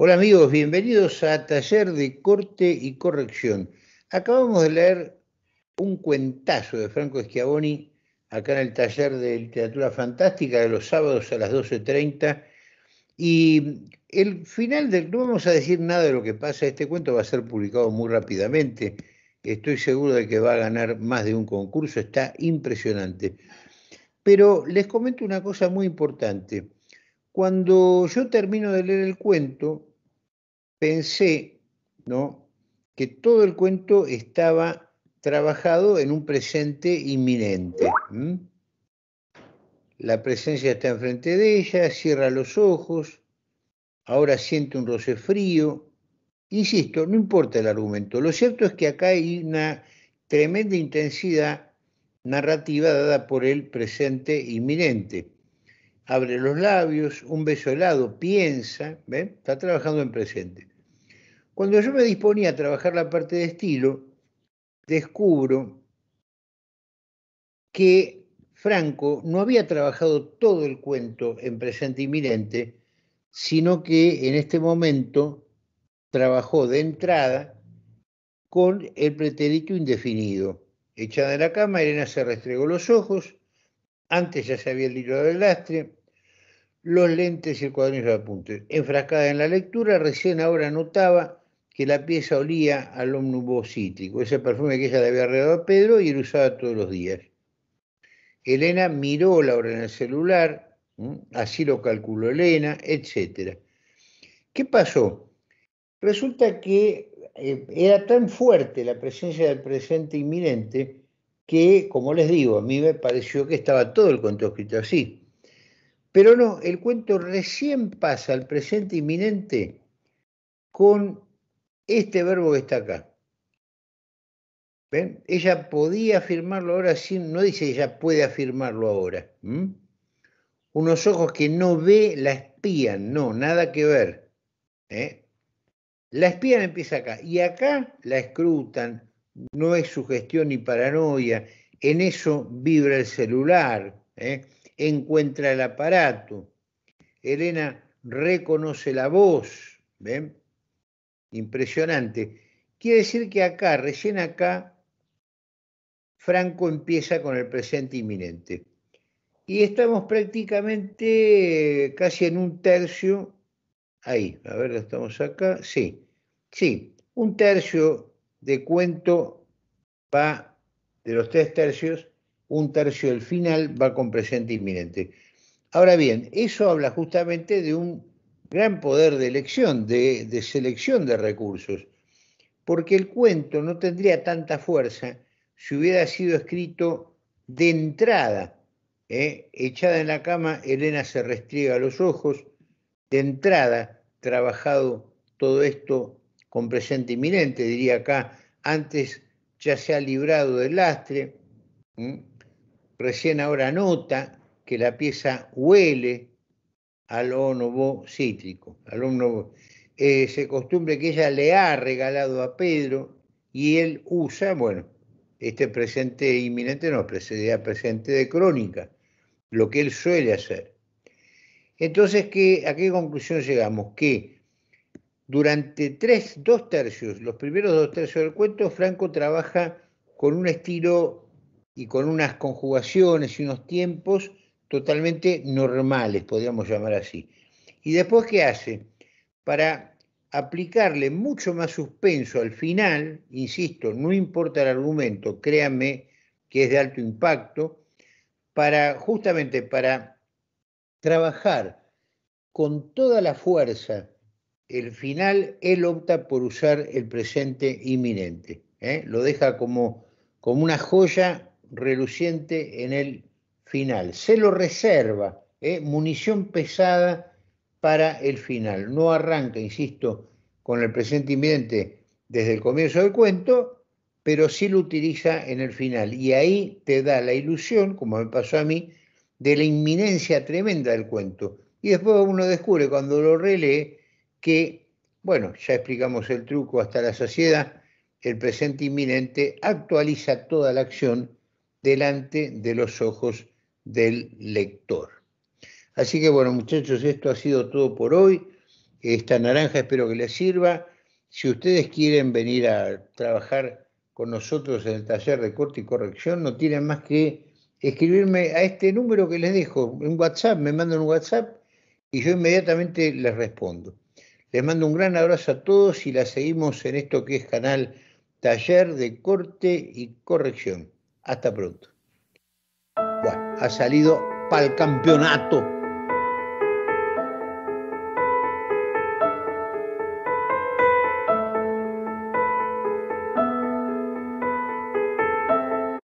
Hola amigos, bienvenidos a Taller de Corte y Corrección. Acabamos de leer un cuentazo de Franco Schiavoni acá en el taller de literatura fantástica de los sábados a las 12.30 y el final del, no vamos a decir nada de lo que pasa, este cuento va a ser publicado muy rápidamente, estoy seguro de que va a ganar más de un concurso, está impresionante. Pero les comento una cosa muy importante. Cuando yo termino de leer el cuento, pensé ¿no? que todo el cuento estaba trabajado en un presente inminente. La presencia está enfrente de ella, cierra los ojos, ahora siente un roce frío. Insisto, no importa el argumento. Lo cierto es que acá hay una tremenda intensidad narrativa dada por el presente inminente abre los labios, un beso helado, piensa, está trabajando en presente. Cuando yo me disponía a trabajar la parte de estilo, descubro que Franco no había trabajado todo el cuento en presente inminente, sino que en este momento trabajó de entrada con el pretérito indefinido. Echada en la cama, Elena se restregó los ojos, antes ya se había librado del lastre, los lentes y el cuaderno de apuntes. Enfrascada en la lectura, recién ahora notaba que la pieza olía al ómnibus cítrico, ese perfume que ella le había regalado a Pedro y él usaba todos los días. Elena miró la hora en el celular, así lo calculó Elena, etc. ¿Qué pasó? Resulta que eh, era tan fuerte la presencia del presente inminente que, como les digo, a mí me pareció que estaba todo el cuento escrito así. Pero no, el cuento recién pasa al presente inminente con este verbo que está acá. ¿Ven? Ella podía afirmarlo ahora no dice ella puede afirmarlo ahora. Unos ojos que no ve la espían, no, nada que ver. ¿eh? La espían empieza acá y acá la escrutan, no es sugestión ni paranoia, en eso vibra el celular. ¿eh? encuentra el aparato. Elena reconoce la voz. ¿Ven? Impresionante. Quiere decir que acá, recién acá, Franco empieza con el presente inminente. Y estamos prácticamente eh, casi en un tercio, ahí, a ver, estamos acá, sí, sí, un tercio de cuento va, de los tres tercios, un tercio del final va con presente inminente. Ahora bien, eso habla justamente de un gran poder de elección, de, selección de recursos, porque el cuento no tendría tanta fuerza si hubiera sido escrito de entrada. ¿eh? Echada en la cama, Elena se restriega los ojos, de entrada, trabajado todo esto con presente inminente, diría acá, antes ya se ha librado del lastre, recién ahora nota que la pieza huele al onobo cítrico, al eh, se costumbre que ella le ha regalado a Pedro y él usa, bueno, este presente inminente no, precedía presente de crónica, lo que él suele hacer. Entonces, ¿qué, ¿a qué conclusión llegamos? Que durante tres, dos tercios, los primeros dos tercios del cuento, Franco trabaja con un estilo y con unas conjugaciones y unos tiempos totalmente normales, podríamos llamar así. ¿Y después qué hace? Para aplicarle mucho más suspenso al final, insisto, no importa el argumento, créanme que es de alto impacto, para justamente para trabajar con toda la fuerza el final, él opta por usar el presente inminente. ¿eh? Lo deja como, como una joya reluciente en el final. Se lo reserva, ¿eh? munición pesada para el final. No arranca, insisto, con el presente inminente desde el comienzo del cuento, pero sí lo utiliza en el final. Y ahí te da la ilusión, como me pasó a mí, de la inminencia tremenda del cuento. Y después uno descubre cuando lo relee que, bueno, ya explicamos el truco hasta la saciedad, el presente inminente actualiza toda la acción delante de los ojos del lector. Así que bueno, muchachos, esto ha sido todo por hoy. Esta naranja espero que les sirva. Si ustedes quieren venir a trabajar con nosotros en el taller de corte y corrección, no tienen más que escribirme a este número que les dejo, en WhatsApp, me mandan un WhatsApp y yo inmediatamente les respondo. Les mando un gran abrazo a todos y la seguimos en esto que es canal Taller de Corte y Corrección. Hasta pronto. Bueno, ha salido para el campeonato.